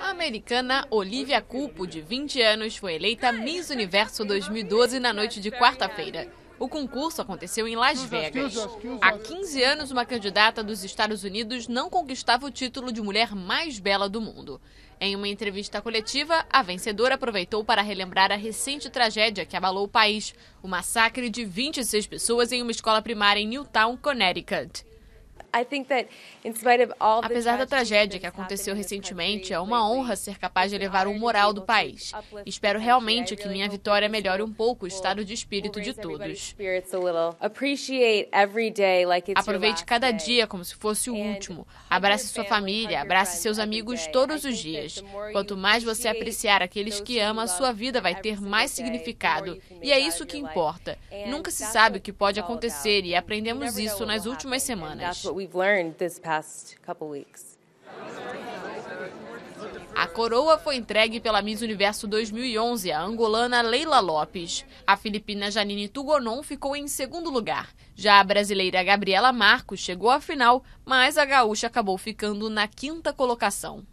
A americana Olivia Culpo, de 20 anos, foi eleita Miss Universo 2012 na noite de quarta-feira. O concurso aconteceu em Las Vegas. Há 15 anos, uma candidata dos Estados Unidos não conquistava o título de mulher mais bela do mundo. Em uma entrevista coletiva, a vencedora aproveitou para relembrar a recente tragédia que abalou o país: o massacre de 26 pessoas em uma escola primária em Newtown, Connecticut. Apesar da tragédia que aconteceu recentemente, é uma honra ser capaz de elevar o moral do país. Espero realmente que minha vitória melhore um pouco o estado de espírito de todos. Aproveite cada dia como se fosse o último. Abrace sua família, abrace seus amigos todos os dias. Quanto mais você apreciar aqueles que ama, sua vida vai ter mais significado. E é isso que importa. Nunca se sabe o que pode acontecer e aprendemos isso nas últimas semanas we've learned this past couple weeks. A coroa foi entregue pela Miss Universo 2011, a angolana Leila Lopes. A filipina Janine Tugonon ficou em segundo lugar. Já a brasileira Gabriela Marcos chegou à final, mas a gaúcha acabou ficando na quinta colocação.